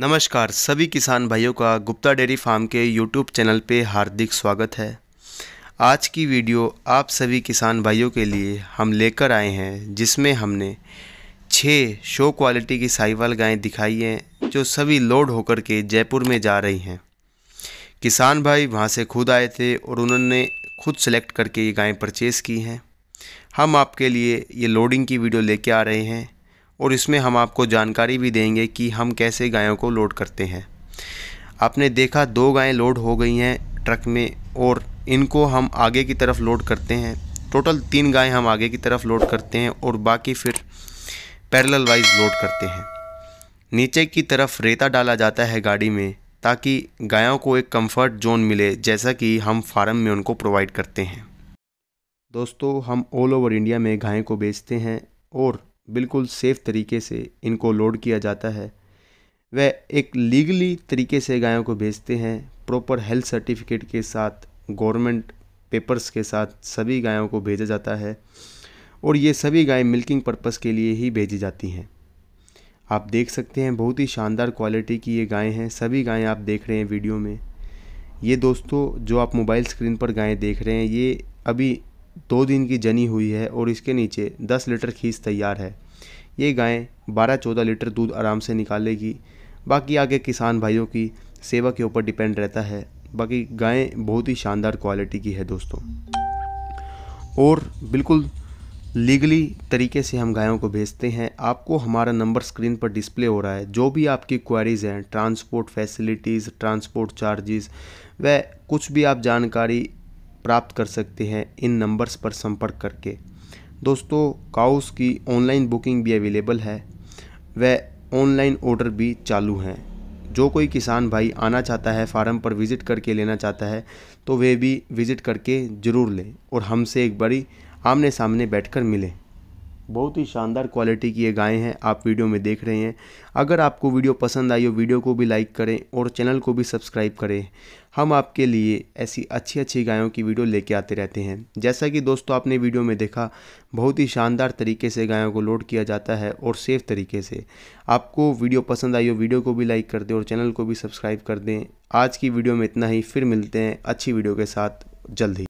नमस्कार सभी किसान भाइयों का गुप्ता डेयरी फार्म के यूट्यूब चैनल पे हार्दिक स्वागत है आज की वीडियो आप सभी किसान भाइयों के लिए हम लेकर आए हैं जिसमें हमने छः शो क्वालिटी की साहिवाल गायें दिखाई हैं जो सभी लोड होकर के जयपुर में जा रही हैं किसान भाई वहाँ से खुद आए थे और उन्होंने खुद सेलेक्ट करके ये गायें परचेज़ की हैं हम आपके लिए ये लोडिंग की वीडियो लेके आ रहे हैं और इसमें हम आपको जानकारी भी देंगे कि हम कैसे गायों को लोड करते हैं आपने देखा दो गायें लोड हो गई हैं ट्रक में और इनको हम आगे की तरफ लोड करते हैं टोटल तीन गायें हम आगे की तरफ लोड करते हैं और बाकी फिर पैरेलल वाइज लोड करते हैं नीचे की तरफ रेता डाला जाता है गाड़ी में ताकि गायों को एक कंफर्ट जोन मिले जैसा कि हम फार्म में उनको प्रोवाइड करते हैं दोस्तों हम ऑल ओवर इंडिया में गायों को बेचते हैं और बिल्कुल सेफ़ तरीके से इनको लोड किया जाता है वह एक लीगली तरीके से गायों को भेजते हैं प्रॉपर हेल्थ सर्टिफिकेट के साथ गवर्नमेंट पेपर्स के साथ सभी गायों को भेजा जाता है और ये सभी गाय मिल्किंग पर्पस के लिए ही भेजी जाती हैं आप देख सकते हैं बहुत ही शानदार क्वालिटी की ये गायें हैं सभी गायें आप देख रहे हैं वीडियो में ये दोस्तों जो आप मोबाइल स्क्रीन पर गायें देख रहे हैं ये अभी दो दिन की जनी हुई है और इसके नीचे दस लीटर खीस तैयार है ये गायें बारह चौदह लीटर दूध आराम से निकालेगी बाकी आगे किसान भाइयों की सेवा के ऊपर डिपेंड रहता है बाकी गायें बहुत ही शानदार क्वालिटी की है दोस्तों और बिल्कुल लीगली तरीके से हम गायों को भेजते हैं आपको हमारा नंबर स्क्रीन पर डिस्प्ले हो रहा है जो भी आपकी क्वारीज़ हैं ट्रांसपोर्ट फैसिलिटीज़ ट्रांसपोर्ट चार्जेस व कुछ भी आप जानकारी प्राप्त कर सकते हैं इन नंबर्स पर संपर्क करके दोस्तों काउस की ऑनलाइन बुकिंग भी अवेलेबल है वह ऑनलाइन ऑर्डर भी चालू हैं जो कोई किसान भाई आना चाहता है फार्म पर विज़िट करके लेना चाहता है तो वे भी विज़िट करके ज़रूर लें और हमसे एक बारी आमने सामने बैठकर मिलें बहुत ही शानदार क्वालिटी की ये गायें हैं आप वीडियो में देख रहे हैं अगर आपको वीडियो पसंद आई हो वीडियो को भी लाइक करें और चैनल को भी सब्सक्राइब करें हम आपके लिए ऐसी अच्छी अच्छी गायों की वीडियो लेके आते रहते हैं जैसा कि दोस्तों आपने वीडियो में देखा बहुत ही शानदार तरीके से गायों को लोड किया जाता है और सेफ तरीके से आपको वीडियो पसंद आई हो वीडियो को भी लाइक कर दें और चैनल को भी सब्सक्राइब कर दें आज की वीडियो में इतना ही फिर मिलते हैं अच्छी वीडियो के साथ जल्द ही